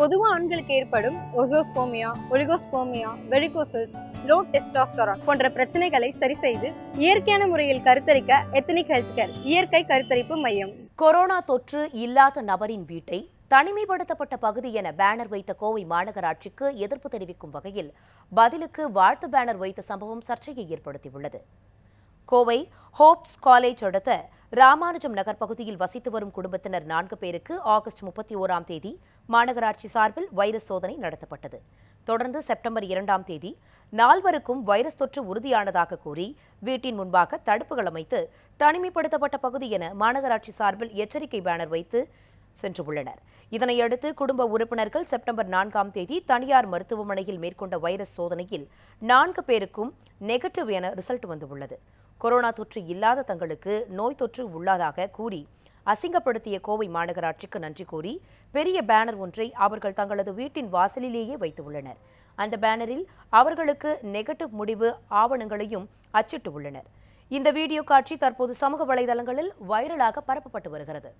பொதுவாக ஆண்களுக்கு ஏற்படும் azoospermia oligospermia varicose low testosterone போன்ற பிரச்சனைகளை சரி செய்து இயற்கையான முறையில் கருத்தரிக்க எத்தனிக் ஹெல்த் கேர் இயற்கை கருத்தரிப்பு மையம் கொரோனா தொற்று இல்லாத நபரின் வீட்டை தனிமைப்படுத்தப்பட்ட பகுதி என பேனர் வைத்த கோவை மாநகராட்சிக்கு எதிர்ப்பு தெரிவிக்கும் வகையில் பதிலுக்கு வாழ்த்து பேனர் வைத்த சம்பவம் சர்ச்சையை ஏற்படுத்தியுள்ளது கோவை ஹோப்ஸ் காலேஜ் அடுத்த ராமானுஜம் நகர் பகுதியில் வசித்து வரும் குடும்பத்தினர் நான்கு பேருக்கு ஆகஸ்ட் முப்பத்தி ஓராம் தேதி மாநகராட்சி சார்பில் வைரஸ் சோதனை நடத்தப்பட்டது தொடர்ந்து செப்டம்பர் இரண்டாம் தேதி நால்வருக்கும் வைரஸ் தொற்று உறுதியானதாக கூறி வீட்டின் முன்பாக தடுப்புகள் அமைத்து தனிமைப்படுத்தப்பட்ட பகுதி என மாநகராட்சி சார்பில் எச்சரிக்கை பேனர் வைத்து சென்றுள்ளனர் இதனையடுத்து குடும்ப உறுப்பினர்கள் செப்டம்பர் நான்காம் தேதி தனியார் மருத்துவமனையில் மேற்கொண்ட வைரஸ் சோதனையில் நான்கு பேருக்கும் நெகட்டிவ் என ரிசல்ட் வந்துள்ளது கொரோனா தொற்று இல்லாத தங்களுக்கு நோய் தொற்று உள்ளதாக கூறி அசிங்கப்படுத்திய கோவை மாநகராட்சிக்கு நன்றி கூறி பெரிய பேனர் ஒன்றை அவர்கள் தங்களது வீட்டின் வாசலிலேயே வைத்துள்ளனர் அந்த பேனரில் அவர்களுக்கு நெகட்டிவ் முடிவு ஆவணங்களையும் அச்சிட்டு உள்ளனர் இந்த வீடியோ காட்சி தற்போது சமூக வலைதளங்களில் வைரலாக பரப்பப்பட்டு வருகிறது